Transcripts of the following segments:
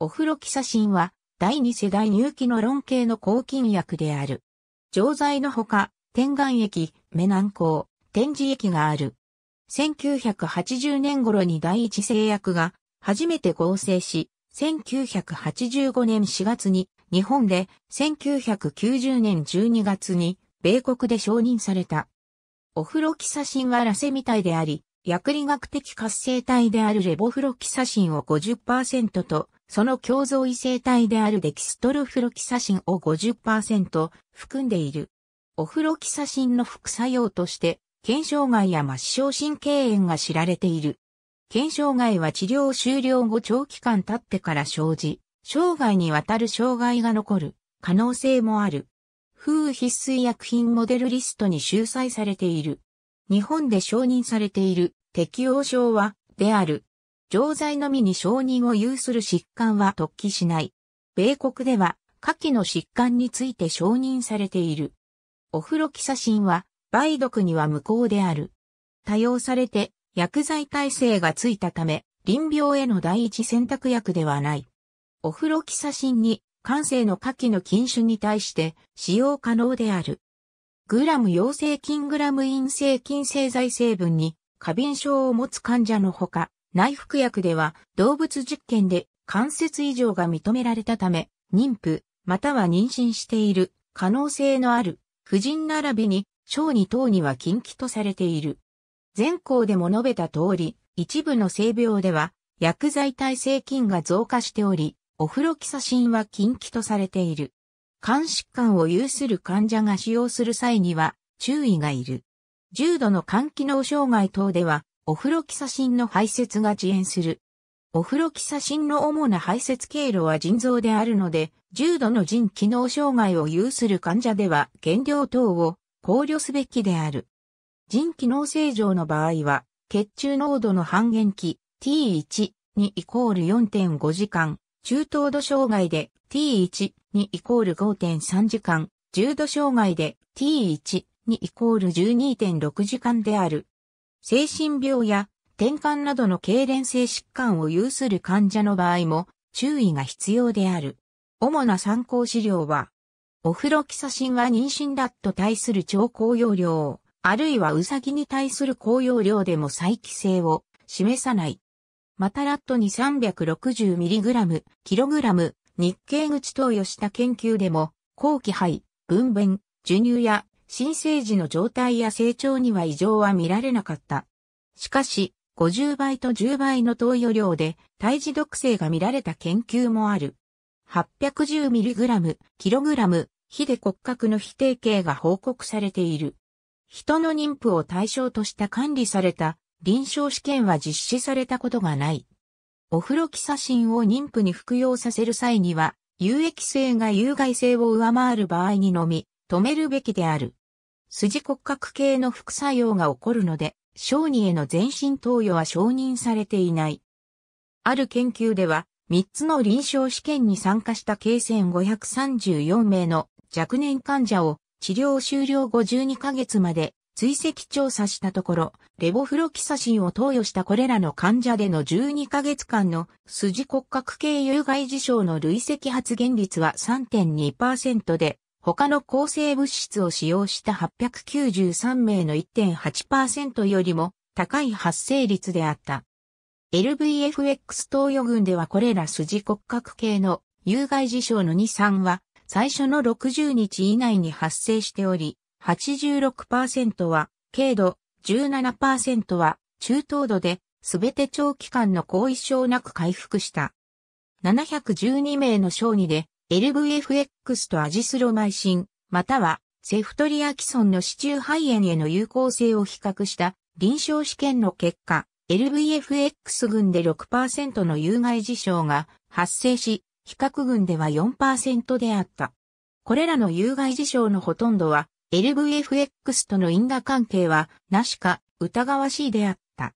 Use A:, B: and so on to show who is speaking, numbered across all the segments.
A: オフロキサシンは第二世代乳機の論系の抗菌薬である。錠剤のほか、天眼液、メナンコ天示液がある。1980年頃に第一製薬が初めて合成し、1985年4月に日本で1990年12月に米国で承認された。オフロキサシンはラセミ体であり、薬理学的活性体であるレボフロキサシンを50%とその共造異性体であるデキストルフロキサシンを50%含んでいる。オフロキサシンの副作用として、腱障害や末梢神経炎が知られている。腱障害は治療終了後長期間経ってから生じ、生涯にわたる障害が残る可能性もある。風必須薬品モデルリストに収載されている。日本で承認されている適応症は、である。錠剤のみに承認を有する疾患は突起しない。米国では、下記の疾患について承認されている。オフロキサシンは、梅毒には無効である。多用されて、薬剤耐性がついたため、臨病への第一選択薬ではない。オフロキサシンに、肝性の下記の禁酒に対して、使用可能である。グラム陽性菌グラム陰性菌製剤成分に、過敏症を持つ患者のほか、内服薬では動物実験で関節異常が認められたため、妊婦、または妊娠している可能性のある婦人並びに小児等には禁忌とされている。前項でも述べた通り、一部の性病では薬剤耐性菌が増加しており、オフロキサシンは禁忌とされている。肝疾患を有する患者が使用する際には注意がいる。重度の肝機能障害等ではオフロキサシンの排泄が遅延する。オフロキサシンの主な排泄経路は腎臓であるので、重度の腎機能障害を有する患者では減量等を考慮すべきである。腎機能正常の場合は、血中濃度の半減期 T1、にイコール4.5時間、中等度障害で T1、にイコール5.3時間、重度障害で T1、にイコール12.6時間である。精神病や転換などの痙攣性疾患を有する患者の場合も注意が必要である。主な参考資料は、オフロキサシンは妊娠ラット対する超高用量、あるいはウサギに対する高用量でも再帰性を示さない。またラットに 360mg、kg、日経口投与した研究でも、後期肺、分娩、授乳や新生児の状態や成長には異常は見られなかった。しかし、50倍と10倍の投与量で胎児毒性が見られた研究もある。810mg、kg、非で骨格の非定型が報告されている。人の妊婦を対象とした管理された臨床試験は実施されたことがない。オフロキサシンを妊婦に服用させる際には、有益性が有害性を上回る場合にのみ、止めるべきである。筋骨格系の副作用が起こるので、小児への全身投与は承認されていない。ある研究では、3つの臨床試験に参加した計線5 3 4名の若年患者を治療終了後12ヶ月まで追跡調査したところ、レボフロキサシンを投与したこれらの患者での12ヶ月間の筋骨格系有害事象の累積発現率は3.2%で、他の抗生物質を使用した893名の1.8%よりも高い発生率であった。LVFX 投与群ではこれら筋骨格系の有害事象の2、3は最初の60日以内に発生しており、86%は軽度、17%は中等度で、すべて長期間の後遺症なく回復した。712名の小児で LVFX とアジスロマイシン、またはセフトリアキソンの子中肺炎への有効性を比較した臨床試験の結果、LVFX 群で6%の有害事象が発生し、比較群では4%であった。これらの有害事象のほとんどは、LVFX との因果関係は、なしか疑わしいであった。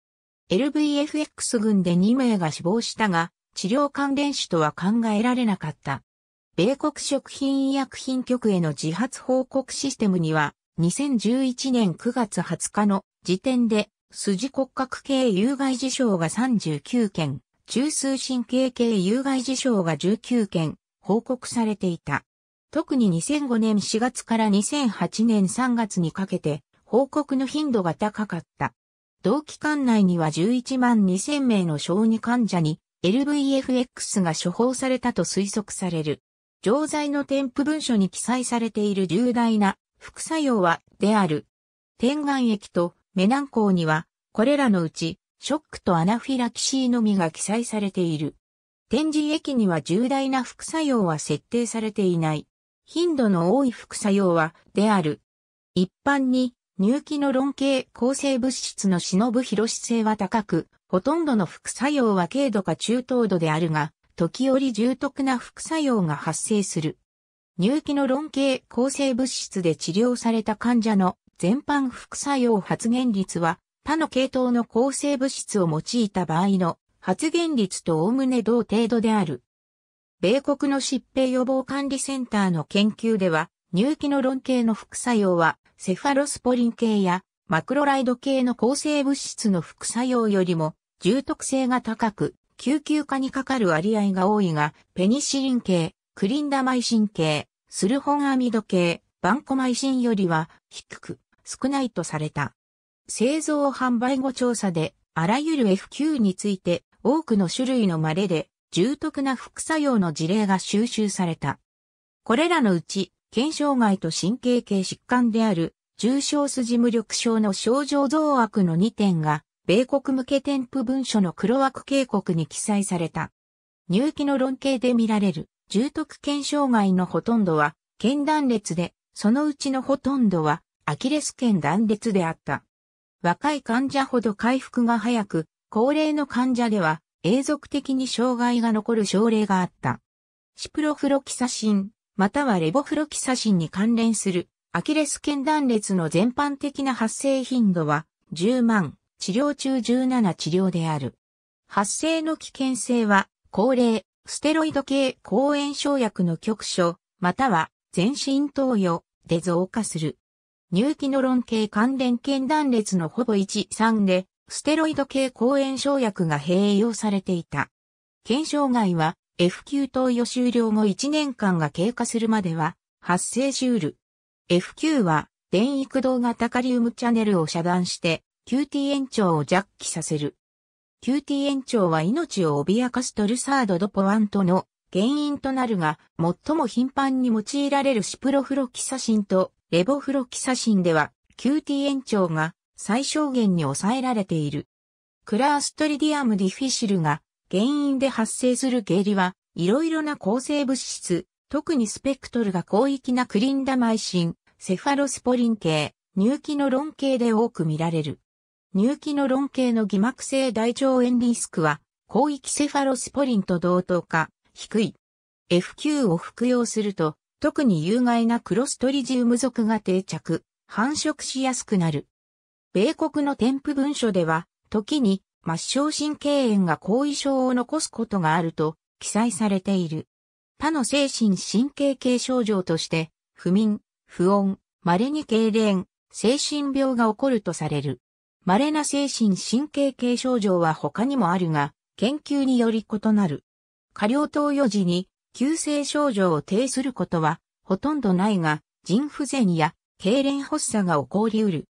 A: LVFX 群で2名が死亡したが、治療関連死とは考えられなかった。米国食品医薬品局への自発報告システムには、2011年9月20日の時点で、筋骨格系有害事象が39件、中枢神経系有害事象が19件、報告されていた。特に2005年4月から2008年3月にかけて、報告の頻度が高かった。同期間内には11万2000名の小児患者に LVFX が処方されたと推測される。錠剤の添付文書に記載されている重大な副作用は、である。点眼液とメナンコウには、これらのうち、ショックとアナフィラキシーのみが記載されている。点字液には重大な副作用は設定されていない。頻度の多い副作用は、である。一般に、乳気の論系抗生物質の忍ぶ広し性は高く、ほとんどの副作用は軽度か中等度であるが、時折重篤な副作用が発生する。入気の論系抗生物質で治療された患者の全般副作用発現率は他の系統の抗生物質を用いた場合の発現率と概ね同程度である。米国の疾病予防管理センターの研究では、入気の論系の副作用は、セファロスポリン系やマクロライド系の抗生物質の副作用よりも重篤性が高く、救急化にかかる割合が多いが、ペニシリン系、クリンダマイシン系、スルホンアミド系、バンコマイシンよりは低く少ないとされた。製造販売後調査で、あらゆる F9 について多くの種類の稀で重篤な副作用の事例が収集された。これらのうち、腱障害と神経系疾患である重症筋無力症の症状増悪の2点が米国向け添付文書の黒枠警告に記載された。入記の論形で見られる重篤腱障害のほとんどは腱断裂で、そのうちのほとんどはアキレス腱断裂であった。若い患者ほど回復が早く、高齢の患者では永続的に障害が残る症例があった。シプロフロキサシン、またはレボフロキサシンに関連するアキレス腱断裂の全般的な発生頻度は10万治療中17治療である。発生の危険性は、高齢、ステロイド系抗炎症薬の局所、または全身投与で増加する。入気の論系関連腱断列のほぼ1、3で、ステロイド系抗炎症薬が併用されていた。検証外は、F 級投与終了後1年間が経過するまでは、発生しうる。F 級は、電育動型カリウムチャネルを遮断して、QT 延長を弱気させる。QT 延長は命を脅かすトルサード・ド・ポワントの原因となるが、最も頻繁に用いられるシプロフロキサシンとレボフロキサシンでは、QT 延長が最小限に抑えられている。クラーストリディアム・ディフィシルが原因で発生する下痢は、いろいろな抗生物質、特にスペクトルが広域なクリンダマイシン、セファロスポリン系、乳気の論系で多く見られる。乳気の論系の偽膜性大腸炎リスクは、広域セファロスポリンと同等か、低い。F9 を服用すると、特に有害なクロストリジウム属が定着、繁殖しやすくなる。米国の添付文書では、時に末梢神経炎が後遺症を残すことがあると記載されている。他の精神神経系症状として、不眠、不穏、稀に痙攣、精神病が起こるとされる。稀な精神神経系症状は他にもあるが、研究により異なる。過量投与時に急性症状を呈することはほとんどないが、腎不全や痙攣発作が起こりうる。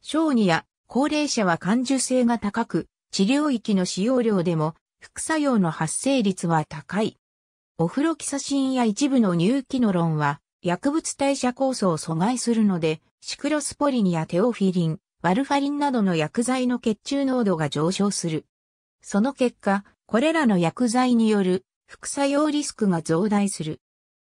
A: 小児や高齢者は感受性が高く、治療域の使用量でも副作用の発生率は高い。オフロキサシンや一部の乳機能論は薬物代謝酵素を阻害するので、シクロスポリニやテオフィリン、ワルファリンなどの薬剤の血中濃度が上昇する。その結果、これらの薬剤による副作用リスクが増大する。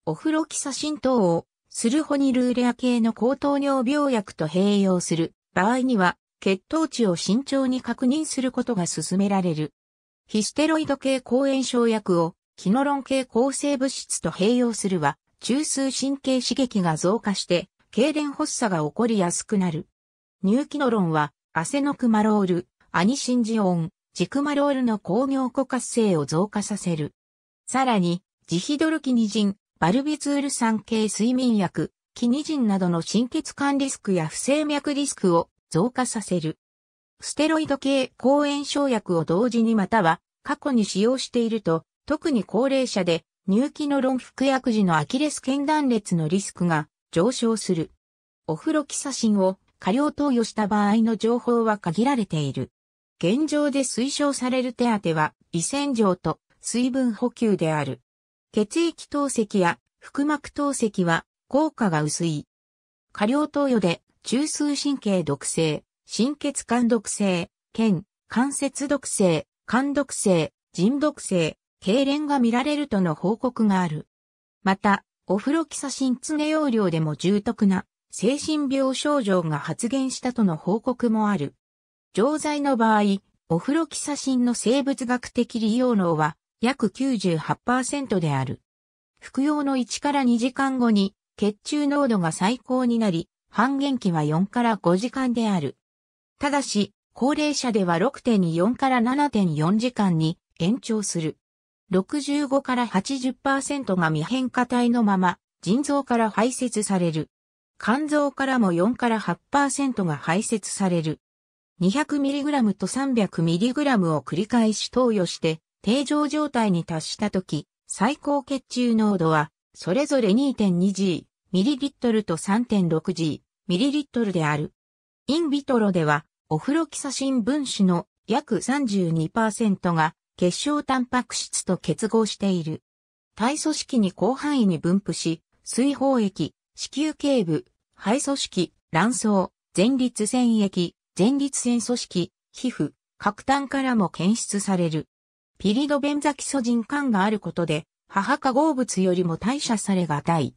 A: オフロキサシン等をスルホニルーレア系の高糖尿病薬と併用する場合には血糖値を慎重に確認することが進められる。ヒステロイド系抗炎症薬をキノロン系抗生物質と併用するは中枢神経刺激が増加して痙攣発作が起こりやすくなる。ニューキノロンは、アセノクマロール、アニシンジオン、ジクマロールの工業固活性を増加させる。さらに、ジヒドルキニジン、バルビツール酸系睡眠薬、キニジンなどの心血管リスクや不整脈リスクを増加させる。ステロイド系抗炎症薬を同時にまたは過去に使用していると、特に高齢者で入気の論服薬時のアキレス腱断裂のリスクが上昇する。オフロキサシンを過料投与した場合の情報は限られている。現状で推奨される手当は、胃洗浄と水分補給である。血液透析や腹膜透析は効果が薄い。過量投与で中枢神経毒性、心血管毒性、腱、関節毒性、肝毒性、腎毒性、痙攣が見られるとの報告がある。また、オフロキサシン常用量でも重篤な精神病症状が発現したとの報告もある。錠剤の場合、オフロキサシンの生物学的利用能は約98%である。服用の1から2時間後に血中濃度が最高になり、半減期は4から5時間である。ただし、高齢者では6.4から7.4時間に延長する。65から80%が未変化体のまま腎臓から排泄される。肝臓からも4から8%が排泄される。200mg と 300mg を繰り返し投与して、定常状態に達したとき、最高血中濃度は、それぞれ 2.2G、ミリリットルと 3.6G、ミリリットルである。インビトロでは、オフロキサシン分子の約32%が結晶タンパク質と結合している。体組織に広範囲に分布し、水泡液、子宮頸部、肺組織、卵巣、前立腺液、前立腺組織、皮膚、核炭からも検出される。ピリドベンザキソジン管があることで、母化合物よりも代謝されがたい。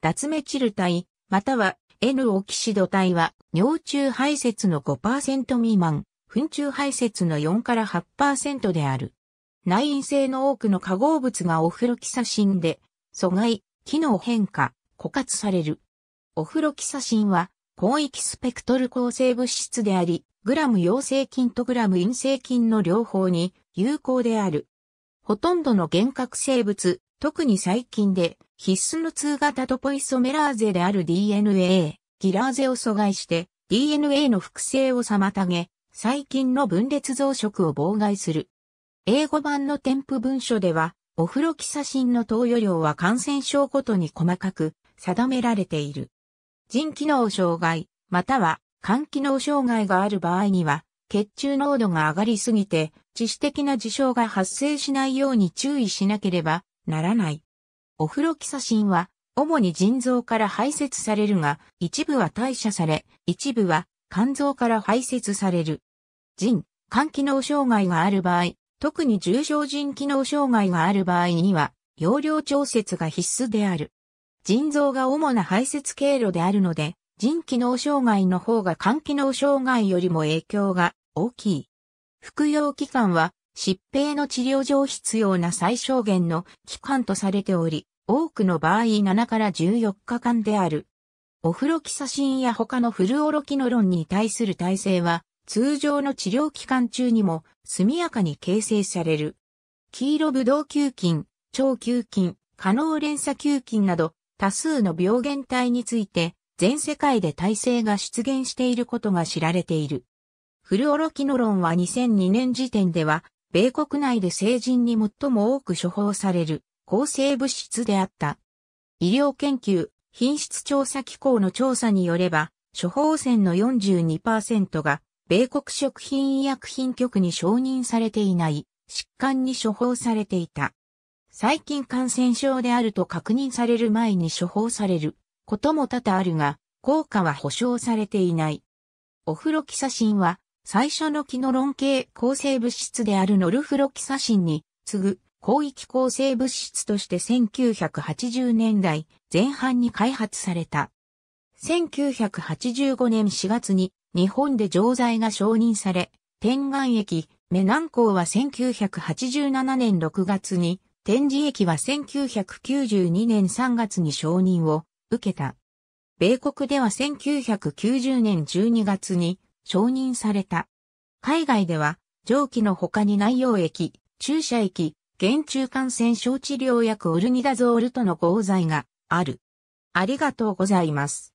A: 脱メチル体、または N オキシド体は、尿中排泄の5%未満、糞中排泄の4から8%である。内因性の多くの化合物がオフロキサシンで、阻害、機能変化、枯渇される。オフロキサシンは、広域スペクトル構成物質であり、グラム陽性菌とグラム陰性菌の両方に有効である。ほとんどの幻覚生物、特に細菌で必須の通型トポイソメラーゼである DNA、ギラーゼを阻害して DNA の複製を妨げ、細菌の分裂増殖を妨害する。英語版の添付文書では、オフロキサシンの投与量は感染症ごとに細かく定められている。腎機能障害、または肝機能障害がある場合には、血中濃度が上がりすぎて、致死的な事象が発生しないように注意しなければならない。オフロキサシンは、主に腎臓から排泄されるが、一部は代謝され、一部は肝臓から排泄される。腎、肝機能障害がある場合、特に重症腎機能障害がある場合には、容量調節が必須である。腎臓が主な排泄経路であるので、腎機能障害の方が肝機能障害よりも影響が大きい。服用期間は疾病の治療上必要な最小限の期間とされており、多くの場合7から14日間である。オフロキサシンや他のフルオロキノロンに対する耐性は、通常の治療期間中にも速やかに形成される。黄色ブドウ球菌、腸球菌、可能連鎖球菌など多数の病原体について全世界で耐性が出現していることが知られている。フルオロキノロンは2002年時点では、米国内で成人に最も多く処方される抗生物質であった。医療研究、品質調査機構の調査によれば、処方箋の42%が、米国食品医薬品局に承認されていない、疾患に処方されていた。細菌感染症であると確認される前に処方されることも多々あるが、効果は保証されていない。オフロキサシンは、最初のキノロン系抗生物質であるノルフロキサシンに次ぐ広域抗生物質として1980年代前半に開発された。1985年4月に日本で錠剤が承認され、天眼液、メナンコウは1987年6月に展示駅は1992年3月に承認を受けた。米国では1990年12月に承認された。海外では蒸気の他に内容液、注射液、減中感染症治療薬オルニダゾールとの合剤がある。ありがとうございます。